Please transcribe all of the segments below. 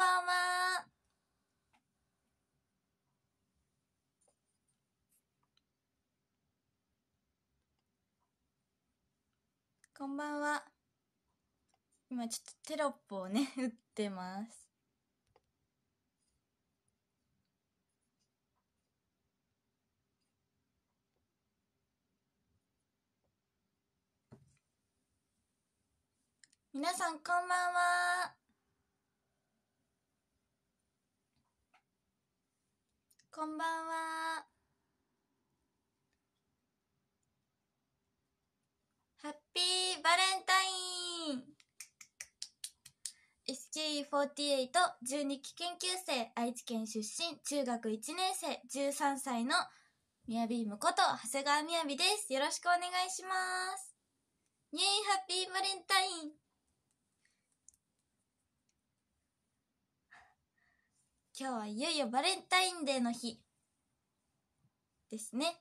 ばんは。こんばんは。今ちょっとテロップをね、打 ってます。皆さんこんばんは。こんばんは。ハッピーバレンタイン !SKE48、12期研究生、愛知県出身、中学1年生、13歳のみやびむこと、長谷川みやびです。よろしくお願いします。イェイ、ハッピーバレンタイン今日はいよいよバレンタインデーの日ですね。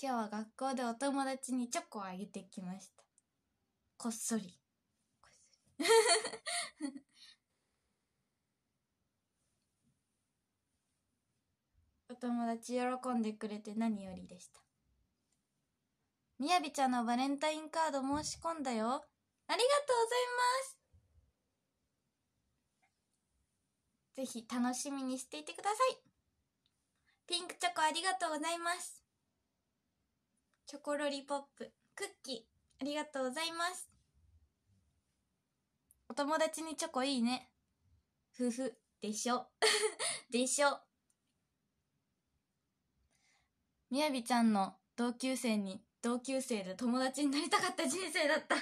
今日は学校でお友達にチョコをあげてきました。こっそり。こっそりお友達喜んでくれて何よりでした。みやびちゃんのバレンタインカード申し込んだよ。ありがとうございます。ぜひ楽しみにしていてください。ピンクチョコありがとうございます。チョコロリポップ、クッキー、ありがとうございます。お友達にチョコいいね。ふふ、でしょ。でしょ。みやびちゃんの同級生に、同級生で友達になりたかった人生だった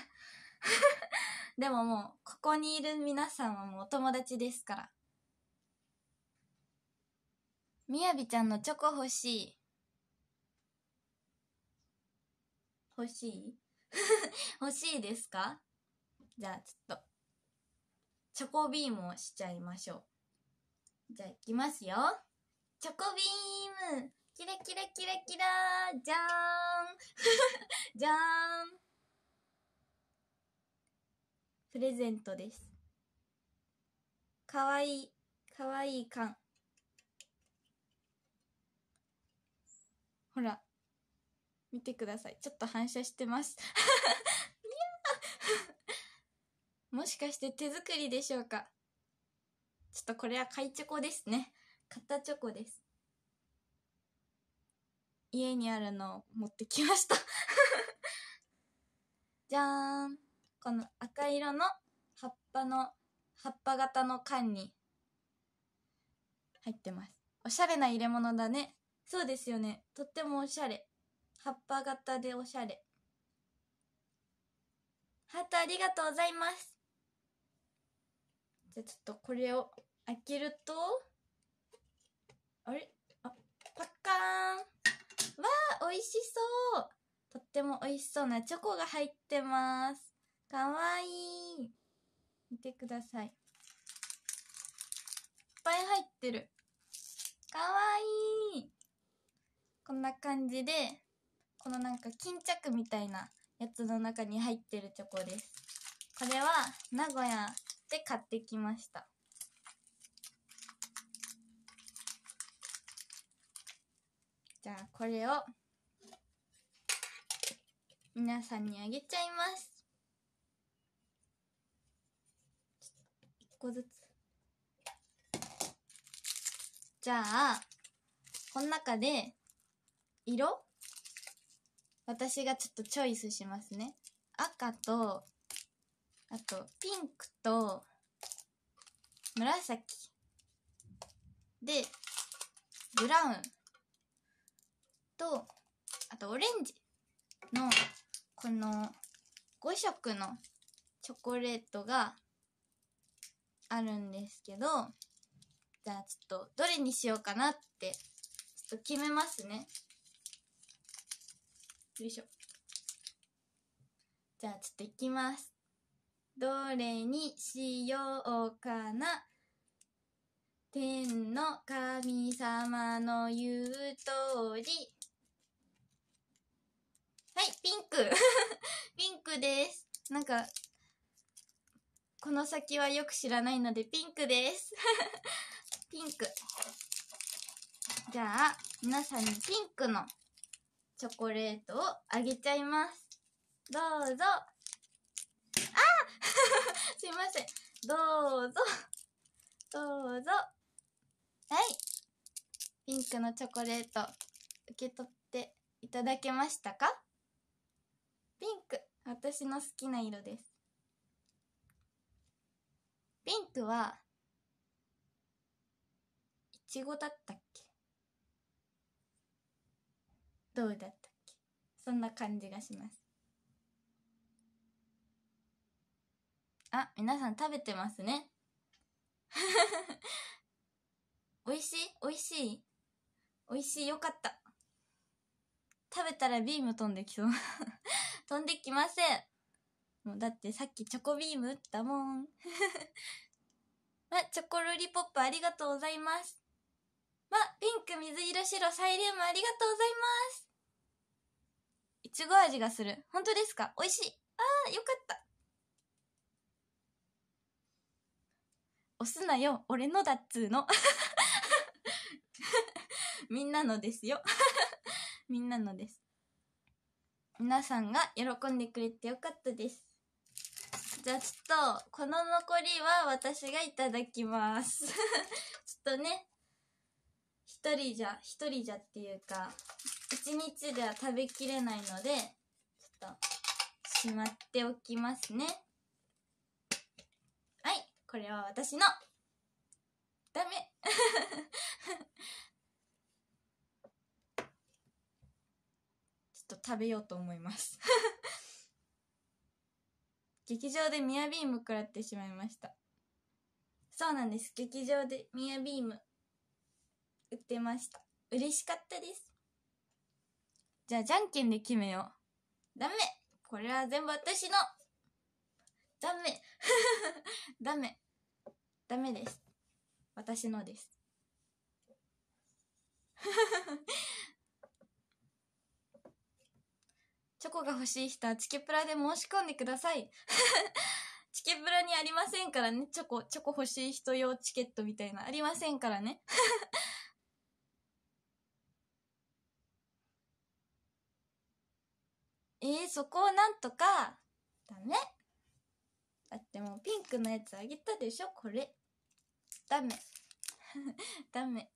でももう、ここにいる皆さんはもうお友達ですから。みやびちゃんのチョコ欲しい。欲しい 欲しいですかじゃあちょっと、チョコビームをしちゃいましょう。じゃあいきますよ。チョコビームキラキラキラキラじゃーんじゃーん プレゼントです。かわいい、かわいい缶。ほら、見てください。ちょっと反射してます。もしかして手作りでしょうかちょっとこれは買いチョコですね。買ったチョコです。家にあるのを持ってきました じゃーん。この赤色の葉っぱの、葉っぱ型の缶に入ってます。おしゃれな入れ物だね。そうですよね。とってもおしゃれ。葉っぱ型でおしゃれ。ハートありがとうございます。じゃちょっとこれを開けると、あれあ、パッカーンわあ、美味しそうとっても美味しそうなチョコが入ってます。かわいい。見てください。いっぱい入ってる。かわいい。こんな感じでこのなんか巾着みたいなやつの中に入ってるチョコですこれは名古屋で買ってきましたじゃあこれを皆さんにあげちゃいます一個ずつじゃあこの中で色私がちょっとチョイスしますね。赤と、あと、ピンクと、紫。で、ブラウンと、あとオレンジの、この5色のチョコレートがあるんですけど、じゃあちょっとどれにしようかなって、ちょっと決めますね。よいしょ。じゃあ、ちょっといきます。どれにしようかな。天の神様の言う通り。はい、ピンク ピンクです。なんか、この先はよく知らないのでピンクです ピンク。じゃあ、皆さんにピンクのチョコレートをあげちゃいます。どうぞ。あ すいません。どうぞ。どうぞ。はい。ピンクのチョコレート、受け取っていただけましたかピンク、私の好きな色です。ピンクは、いちごだったっけどうだったっけそんな感じがしますあ皆さん食べてますね 美味しい美味しい美味しいよかった食べたらビーム飛んできそう 飛んできませんもうだってさっきチョコビーム打ったもんま、チョコロリポップありがとうございます。ま、ピンク水色白サイリウムありがとうございます。ちご味がする。本当ですか美味しい。あー、よかった。押すなよ、俺のだっつーの。みんなのですよ。みんなのです。皆さんが喜んでくれてよかったです。じゃあちょっと、この残りは私がいただきます。ちょっとね、一人じゃ、一人じゃっていうか、1日では食べきれないので、ちょっと、しまっておきますね。はい、これは私の、ダメ ちょっと食べようと思います 劇場でミヤビーム食らってしまいました。そうなんです。劇場でミヤビーム売ってました。嬉しかったです。じゃあ、じゃんけんで決めよう。ダメこれは全部私のダメ ダメダメです。私のです。チョコが欲しい人はチケプラで申し込んでください。チケプラにありませんからね。チョコ、チョコ欲しい人用チケットみたいな。ありませんからね。えー、そこをなんとか、ダメ。だってもうピンクのやつあげたでしょこれ。ダメ。ダメ。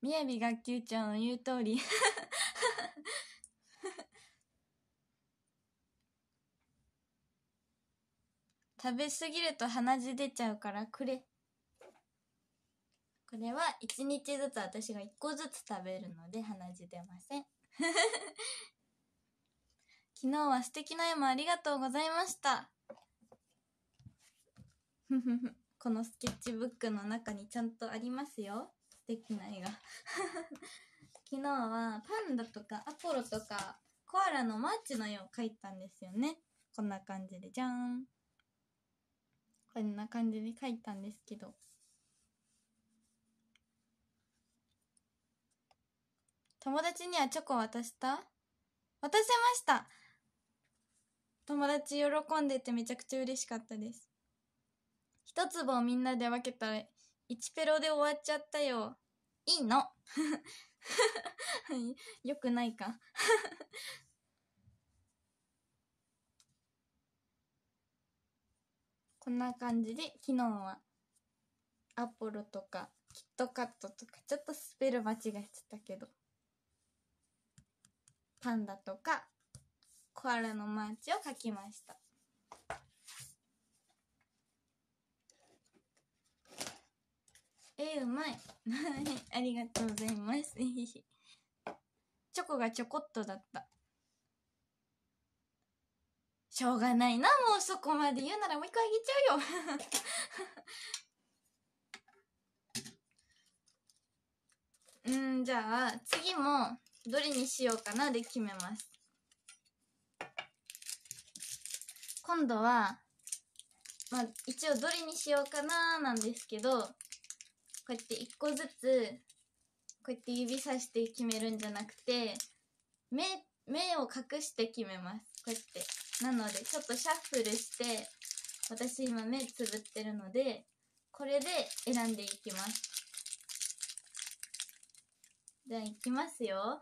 みやび学級長の言う通り 食べすぎると鼻血出ちゃうからくれ。これは1日ずつ私が1個ずつ食べるので鼻血出ません。昨日は素敵な絵もありがとうございました。このスケッチブックの中にちゃんとありますよ。素敵な絵が。昨日はパンダとかアポロとかコアラのマーチの絵を描いたんですよね。こんな感じで、じゃーん。こんな感じで描いたんですけど。友達にはチョコ渡した渡せました友達喜んでてめちゃくちゃ嬉しかったです。一粒をみんなで分けたら1ペロで終わっちゃったよ。いいの よくないか こんな感じで昨日はアポロとかキットカットとかちょっとスペル間違えちゃったけどパンダとかコアラのマーチを描きました。えー、うまい。ありがとうございます。チョコがちょこっとだった。しょうがないな、もうそこまで言うならもう一回あげちゃうよ。うん、じゃあ、次も、どれにしようかなで決めます今度はまあ一応どれにしようかななんですけどこうやって一個ずつこうやって指さして決めるんじゃなくて目目を隠して決めますこうやってなのでちょっとシャッフルして私今目つぶってるのでこれで選んでいきますじゃあいきますよ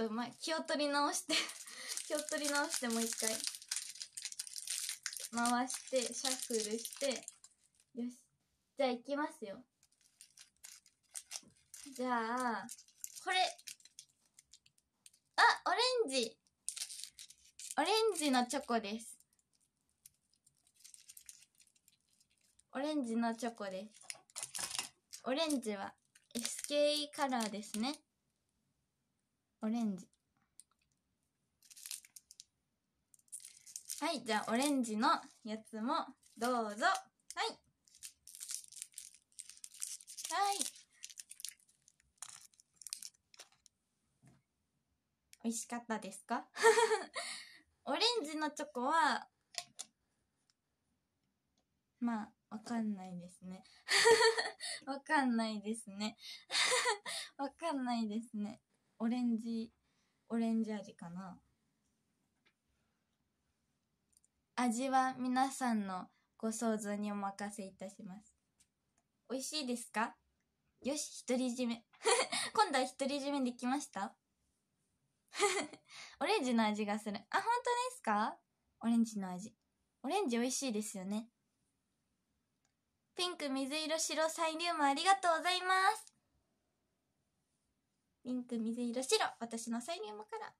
ょっと、気を取り直して 気を取り直してもう一回。回して、シャッフルして、よし。じゃあいきますよ。じゃあ、これ。あ、オレンジ。オレンジのチョコです。オレンジのチョコです。オレンジは SKE カラーですね。オレンジはいじゃあオレンジのやつもどうぞはいはい美味しかったですか オレンジのチョコはまあわかんないですね わかんないですね わかんないですねオレンジオレンジ味かな味は皆さんのご想像にお任せいたします美味しいですかよし独り占め 今度は独り占めできました オレンジの味がするあ本当ですかオレンジの味オレンジ美味しいですよねピンク水色白サイリウムありがとうございますピンク、水色、白。私のサイリウムから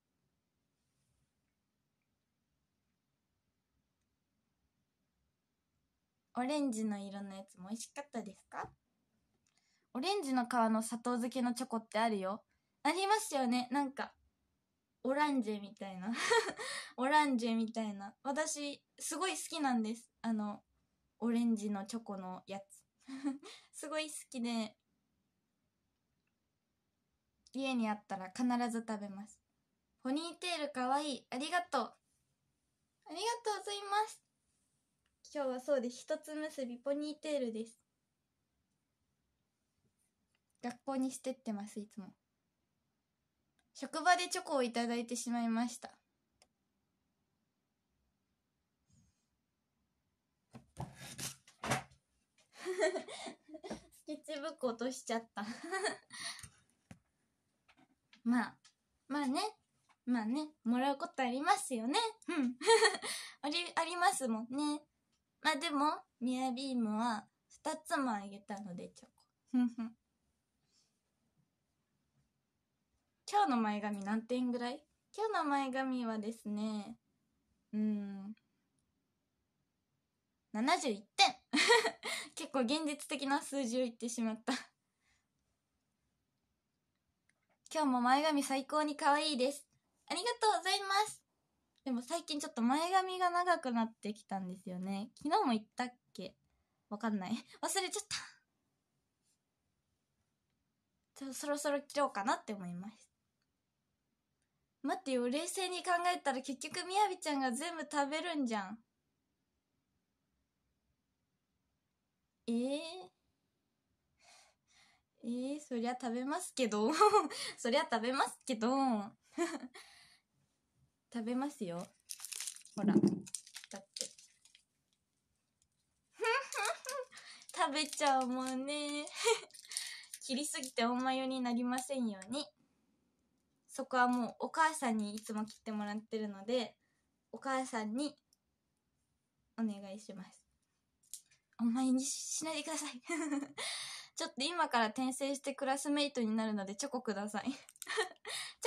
オレンジの色のやつも美味しかったですかオレンジの皮の砂糖漬けのチョコってあるよ。ありますよね。なんか、オランジェみたいな オランジェみたいな。私、すごい好きなんです。あの、オレンジのチョコのやつ。すごい好きで、家にあったら必ず食べます。ポニーテールかわいい。ありがとう。ありがとうございます。今日はそうです。一つ結びポニーテールです。学校にしてってます、いつも。職場でチョコをいただいてしまいました。スケッチブック落としちゃったまあ、まあね。まあね、もらうことありますよね。うん。あり、ありますもんね。まあでも、ミヤビームは二つもあげたので、チョコ。今日の前髪何点ぐらい今日の前髪はですね、うん、71点 結構現実的な数字を言ってしまった今日も前髪最高に可愛いです。ありがとうございます。でも最近ちょっと前髪が長くなってきたんですよね。昨日も言ったっけわかんない。忘れちゃった。じゃそろそろ切ろうかなって思います。待ってよ、冷静に考えたら結局みやびちゃんが全部食べるんじゃん。ええーえー、そりゃ食べますけど そりゃ食べますけど 食べますよほらだって 食べちゃうもんね切りすぎておまよになりませんようにそこはもうお母さんにいつも切ってもらってるのでお母さんにお願いしますお前にしないでくださいちょっと今から転生してクラスメイトになるのでチョコください。チ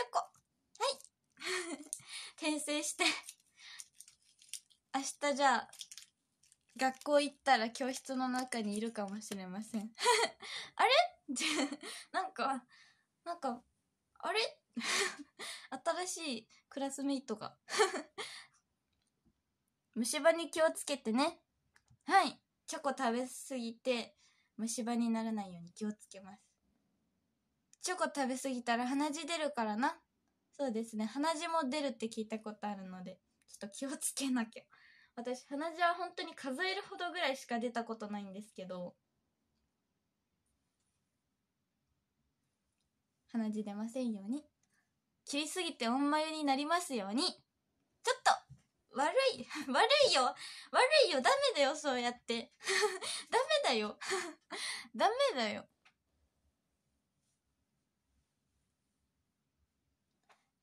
ョコはい 転生して明日じゃあ、学校行ったら教室の中にいるかもしれません あれなんか、なんか、あれ新しいクラスメイトが。虫歯に気をつけてね。はい。チョコ食べすぎて、虫歯にならないように気をつけます。チョコ食べ過ぎたら鼻血出るからな。そうですね。鼻血も出るって聞いたことあるので、ちょっと気をつけなきゃ。私、鼻血は本当に数えるほどぐらいしか出たことないんですけど、鼻血出ませんように。切りすぎておんまゆになりますように。ちょっと悪い、悪いよ、悪いよ、ダメだよ、そうやって。ダメだよ。ダメだよ。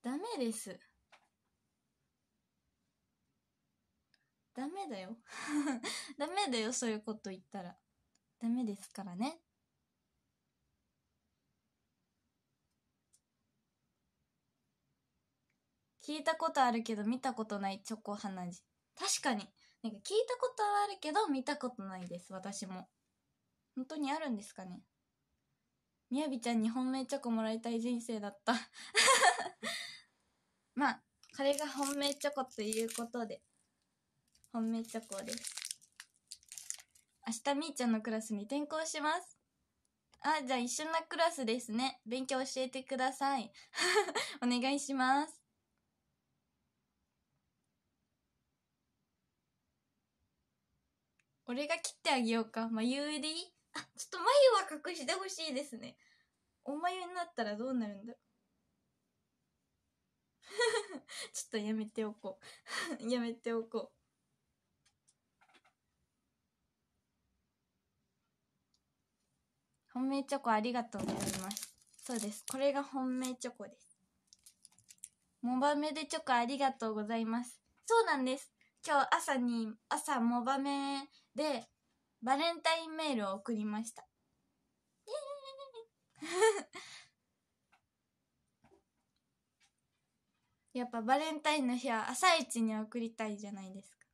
ダメです。ダメだよ。ダメだよ、そういうこと言ったら。ダメですからね。聞いたことあるけど見たことないチョコ花字確かになんか聞いたことはあるけど見たことないです私も本当にあるんですかねみやびちゃんに本命チョコもらいたい人生だった まあこれが本命チョコということで本命チョコです明日みーちゃんのクラスに転校しますあじゃあ一緒なクラスですね勉強教えてください お願いします俺が切ってあげようか。眉でいいあ、ちょっと眉は隠してほしいですね。お眉になったらどうなるんだろう。ちょっとやめておこう やめておこう。本命チョコありがとうございます。そうです。これが本命チョコです。モバメでチョコありがとうございます。そうなんです。今日朝に、朝、モバメで、バレンタインメールを送りました。やっぱバレンタインの日は朝一に送りたいじゃないですか。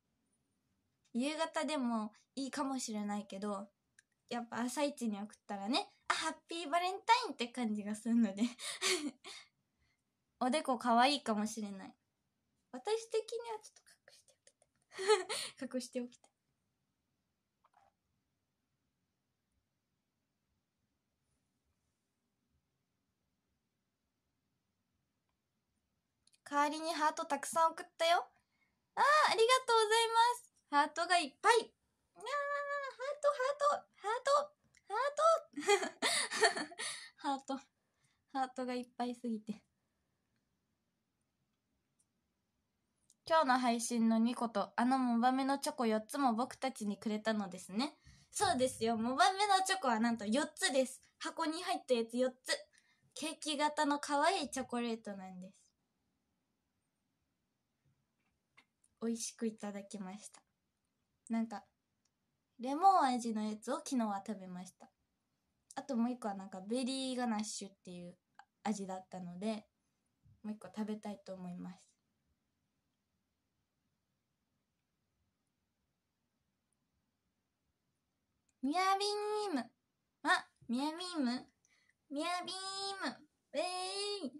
夕方でもいいかもしれないけど、やっぱ朝一に送ったらね、あ、ハッピーバレンタインって感じがするので おでこわいいかもしれない。私的にはちょっと 隠しておきたい代わりにハートたくさん送ったよああありがとうございますハートがいっぱいあーハートハートハート ハートハートハートがいっぱいすぎて今日の配信の2個と、あのモバメのチョコ4つも僕たちにくれたのですね。そうですよ。モバメのチョコはなんと4つです。箱に入ったやつ4つ。ケーキ型の可愛いチョコレートなんです。美味しくいただきました。なんか、レモン味のやつを昨日は食べました。あともう一個はなんかベリーガナッシュっていう味だったので、もう一個食べたいと思います。ミヤビームあ、ミヤビームミヤビームウェーイ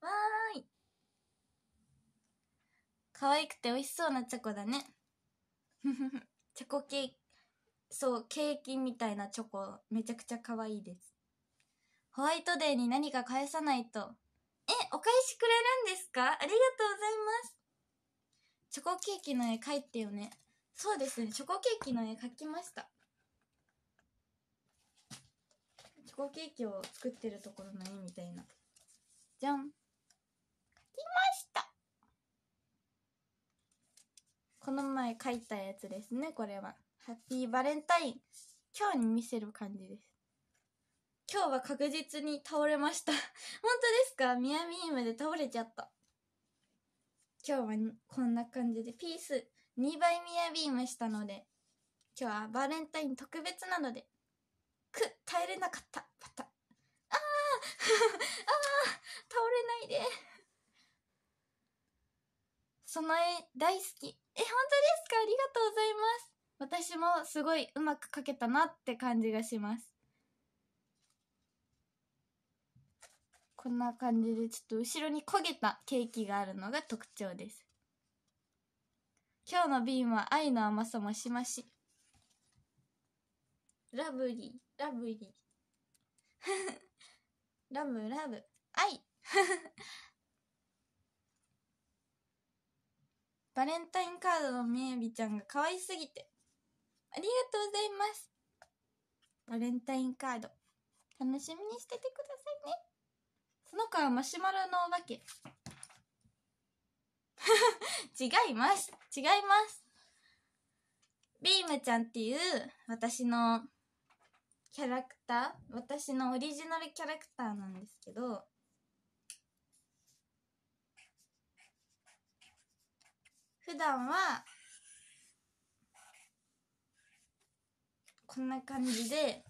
わーい可愛くて美味しそうなチョコだね。チョコケーキ、そう、ケーキみたいなチョコ、めちゃくちゃ可愛いです。ホワイトデーに何か返さないと。え、お返しくれるんですかありがとうございます。チョコケーキの絵描いてよね。そうですね、チョコケーキの絵描きました。コケーキを作ってるところの絵みたいなじゃん描きましたこの前描いたやつですねこれはハッピーバレンタイン今日に見せる感じです今日は確実に倒れました 本当ですかミヤミームで倒れちゃった今日はこんな感じでピース2倍ミヤビームしたので今日はバレンタイン特別なのでく耐えれなかった。また。ああああ倒れないで。その絵大好き。え、本当ですかありがとうございます。私もすごいうまく描けたなって感じがします。こんな感じでちょっと後ろに焦げたケーキがあるのが特徴です。今日のビーは愛の甘さもしまし。ラブリー、ラブリー。ラブラブ、愛 バレンタインカードのみえびちゃんが可愛すぎて。ありがとうございます。バレンタインカード、楽しみにしててくださいね。その子はマシュマロのお化け。違います。違います。ビームちゃんっていう私のキャラクター私のオリジナルキャラクターなんですけど普段はこんな感じで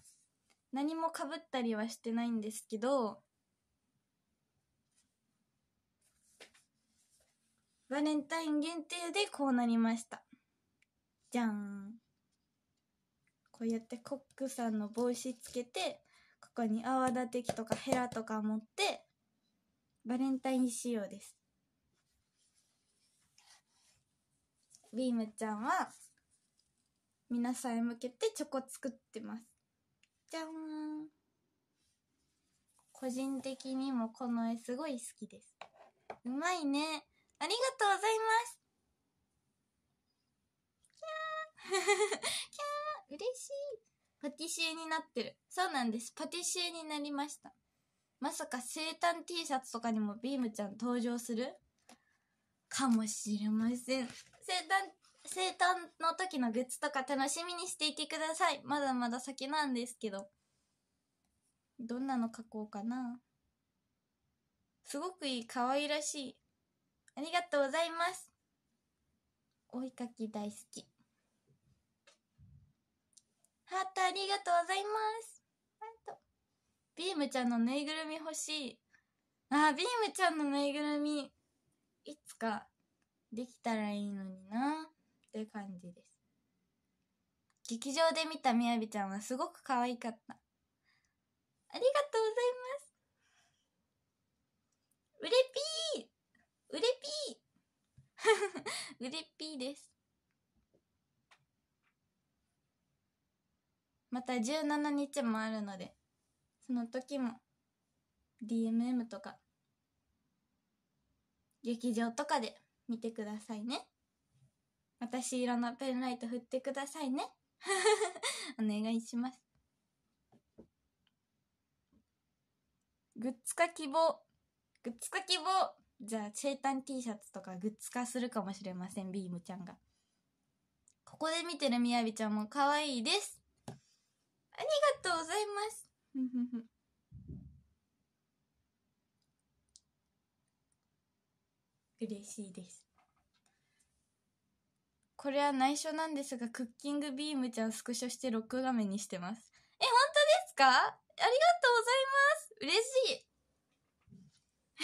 何もかぶったりはしてないんですけどバレンタイン限定でこうなりましたじゃんこうやってコックさんの帽子つけてここに泡立て器とかヘラとか持ってバレンタイン仕様ですビームちゃんは皆さんへ向けてチョコ作ってますじゃーん個人的にもこの絵すごい好きですうまいねありがとうございますキャー嬉しいパティシエになってる。そうなんです。パティシエになりました。まさか生誕 T シャツとかにもビームちゃん登場するかもしれません。生誕、生誕の時のグッズとか楽しみにしていてください。まだまだ先なんですけど。どんなの書こうかな。すごくいい、可愛らしい。ありがとうございます。お絵かき大好き。ハートありがとうございます。ート。ビームちゃんのぬいぐるみ欲しい。あ、ビームちゃんのぬいぐるみ、いつかできたらいいのになって感じです。劇場で見たみやびちゃんはすごく可愛かった。ありがとうございます。うれぴーうれぴー うれぴーです。また17日もあるので、その時も DMM とか劇場とかで見てくださいね。私色のペンライト振ってくださいね。お願いします。グッズ化希望。グッズ化希望。じゃあ、チェタン T シャツとかグッズ化するかもしれません、ビームちゃんが。ここで見てるみやびちゃんも可愛いです。ありがとうございます。嬉しいです。これは内緒なんですが、クッキングビームちゃんスクショしてロック画面にしてます。え、本当ですかありがとうございます。嬉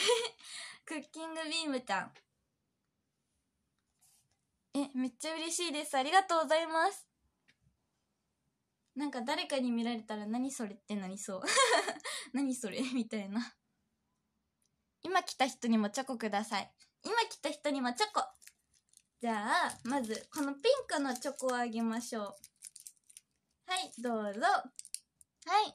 しい。クッキングビームちゃん。え、めっちゃ嬉しいです。ありがとうございます。なんか誰かに見られたら何それってなりそう 何それ みたいな。今来た人にもチョコください。今来た人にもチョコじゃあ、まず、このピンクのチョコをあげましょう。はい、どうぞ。はい。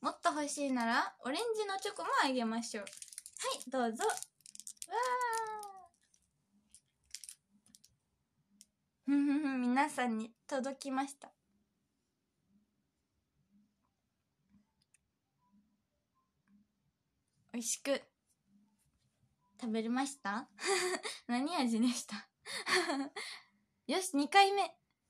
もっと欲しいなら、オレンジのチョコもあげましょう。はいどうぞわふんふふ皆さんに届きました美味しく食べれました 何味でした よし2回目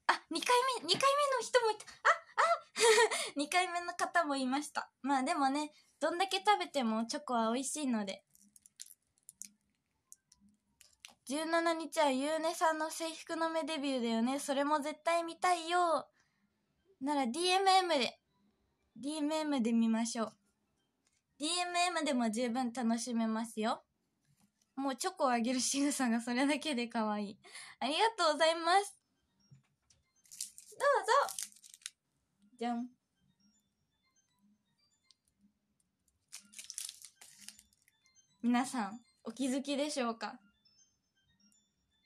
あ二2回目2回目の人もいたああ2 回目の方もいましたまあでもねどんだけ食べてもチョコは美味しいので17日はゆうねさんの制服の目デビューだよね。それも絶対見たいよ。なら DMM で、DMM で見ましょう。DMM でも十分楽しめますよ。もうチョコをあげる仕草がそれだけで可愛い。ありがとうございます。どうぞじゃん。皆さん、お気づきでしょうか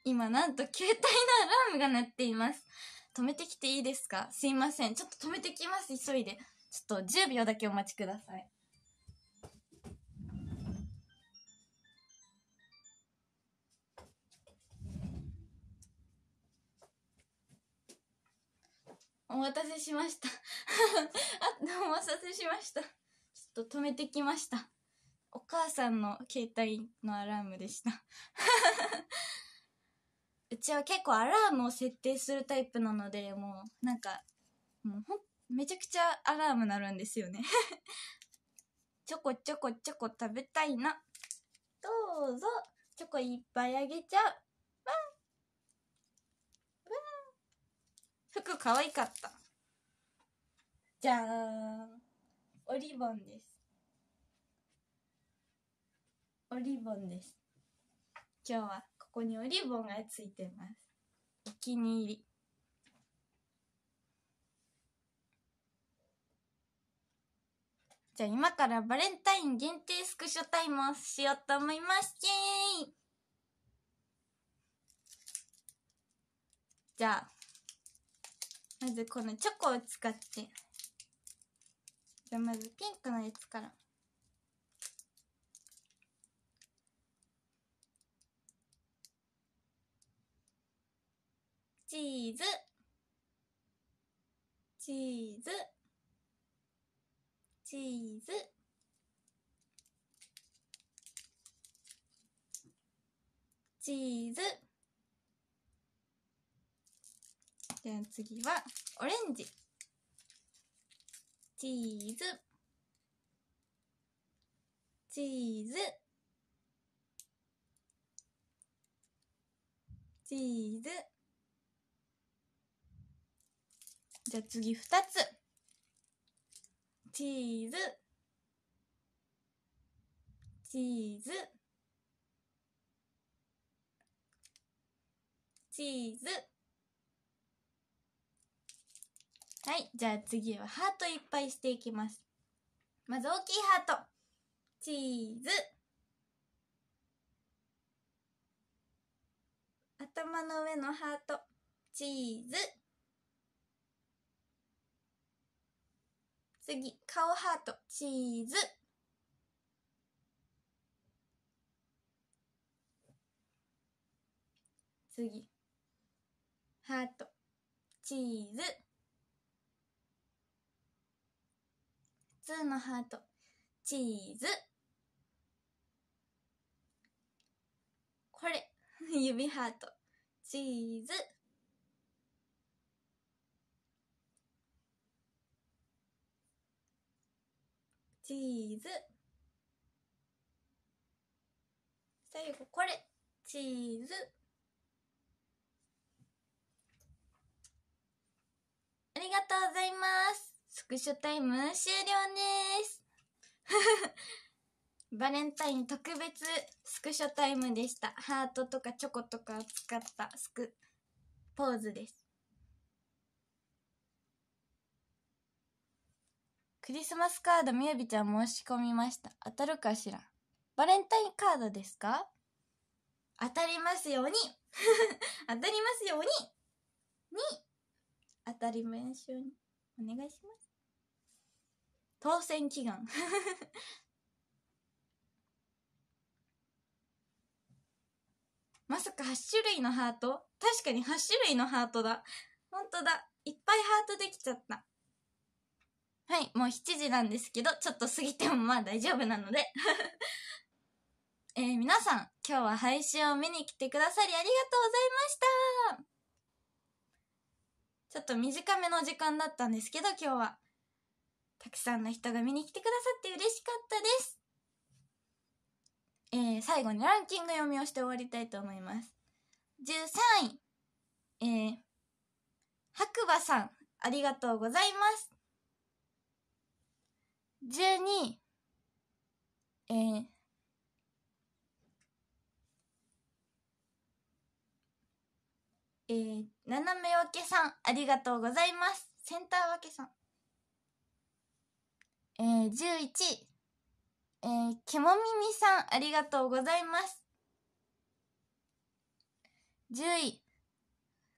今なんと携帯のアラームが鳴っています。止めてきていいですかすいません。ちょっと止めてきます。急いで。ちょっと10秒だけお待ちください。お待たせしました。あ、お待たせしました。ちょっと止めてきました。お母さんの携帯のアラームでした。うちは結構アラームを設定するタイプなので、もう、なんか、もうほん、めちゃくちゃアラーム鳴るんですよね ちょこちょこちょこ食べたいな。どうぞ、チョコいっぱいあげちゃう。わわ服かわいかった。じゃーん。おリボンです。おリボンです。今日はここにもリボンがついてますお気に入りじゃあ今からバレンタイン限定スクショタイムをしようと思いますじゃあまずこのチョコを使ってじゃあまずピンクのやつからチーズチーズチーズチーズじゃあ次はオレンジチーズチーズチーズじゃあ次二つ。チーズ。チーズ。チーズ。はい。じゃあ次はハートいっぱいしていきます。まず大きいハート。チーズ。頭の上のハート。チーズ。次、顔ハート、チーズ。次、ハート、チーズ。ツーのハート、チーズ。これ、指ハート、チーズ。チーズ最後これチーズありがとうございますスクショタイム終了です バレンタイン特別スクショタイムでしたハートとかチョコとかを使ったスクポーズですクリスマスカードみやびちゃん申し込みました。当たるかしらバレンタインカードですか当たりますように 当たりますようにに当たりますようにお願いします。当選祈願 まさか8種類のハート確かに8種類のハートだ。ほんとだ。いっぱいハートできちゃった。はい、もう7時なんですけど、ちょっと過ぎてもまあ大丈夫なので え皆さん、今日は配信を見に来てくださりありがとうございましたちょっと短めの時間だったんですけど、今日は。たくさんの人が見に来てくださって嬉しかったです。えー、最後にランキング読みをして終わりたいと思います。13位、えー、白馬さん、ありがとうございます。12、えー、えー、斜め分けさん、ありがとうございます。センター分けさん。えー、11、えー、けもみみさん、ありがとうございます。10位、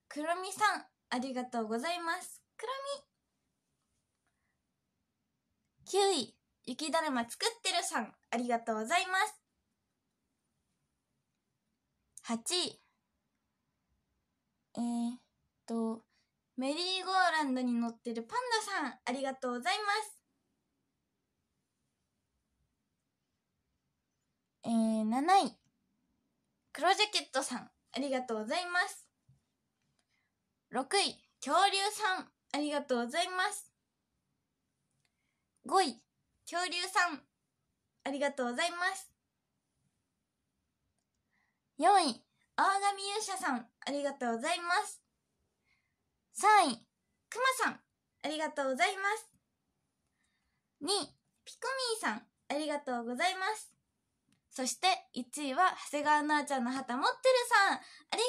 くろみさん、ありがとうございます。くろみ。九位、雪だるま作ってるさん、ありがとうございます。八位、えー、っと、メリーゴーランドに乗ってるパンダさん、ありがとうございます。えー、7位、黒ジャケットさん、ありがとうございます。6位、恐竜さん、ありがとうございます。5位、恐竜さん。ありがとうございます。4位、大神勇者さん。ありがとうございます。3位、くまさん。ありがとうございます。2位、ピコミーさん。ありがとうございます。そして1位は長谷川奈々ちゃんの旗持ってるさん。あり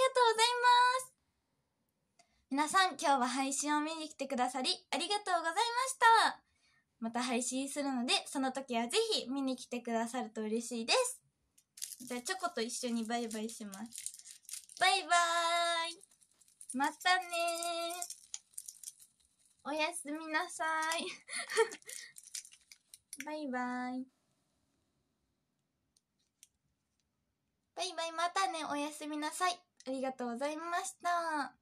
がとうございます。皆さん今日は配信を見に来てくださりありがとうございました。また配信するので、その時はぜひ見に来てくださると嬉しいです。じゃあ、チョコと一緒にバイバイします。バイバーイまたねーおやすみなさい バイバイ。バイバイ、またね、おやすみなさい。ありがとうございました。